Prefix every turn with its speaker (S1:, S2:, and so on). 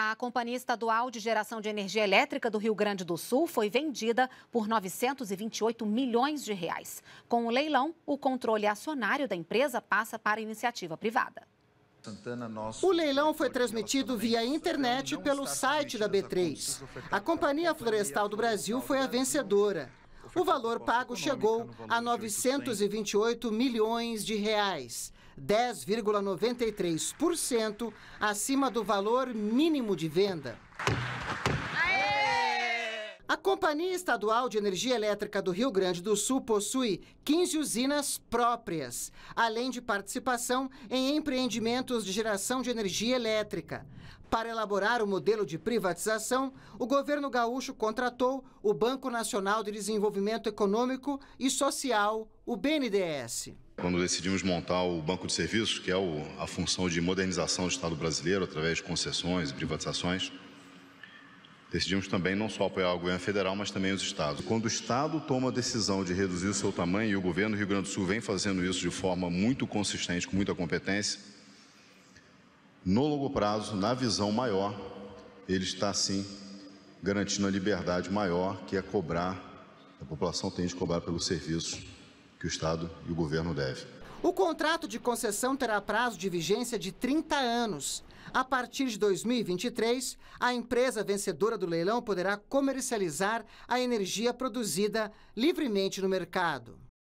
S1: A Companhia Estadual de Geração de Energia Elétrica do Rio Grande do Sul foi vendida por 928 milhões de reais. Com o leilão, o controle acionário da empresa passa para a iniciativa privada.
S2: O leilão foi transmitido via internet pelo site da B3. A Companhia Florestal do Brasil foi a vencedora. O valor pago chegou a 928 milhões de reais. 10,93% acima do valor mínimo de venda. A Companhia Estadual de Energia Elétrica do Rio Grande do Sul possui 15 usinas próprias, além de participação em empreendimentos de geração de energia elétrica. Para elaborar o modelo de privatização, o governo gaúcho contratou o Banco Nacional de Desenvolvimento Econômico e Social, o BNDES.
S3: Quando decidimos montar o Banco de Serviços, que é a função de modernização do Estado brasileiro através de concessões e privatizações, Decidimos também não só apoiar o governo federal, mas também os estados. Quando o estado toma a decisão de reduzir o seu tamanho, e o governo do Rio Grande do Sul vem fazendo isso de forma muito consistente, com muita competência, no longo prazo, na visão maior, ele está sim garantindo a liberdade maior que é cobrar, a população tem de cobrar pelos serviços que o Estado e o governo devem.
S2: O contrato de concessão terá prazo de vigência de 30 anos. A partir de 2023, a empresa vencedora do leilão poderá comercializar a energia produzida livremente no mercado.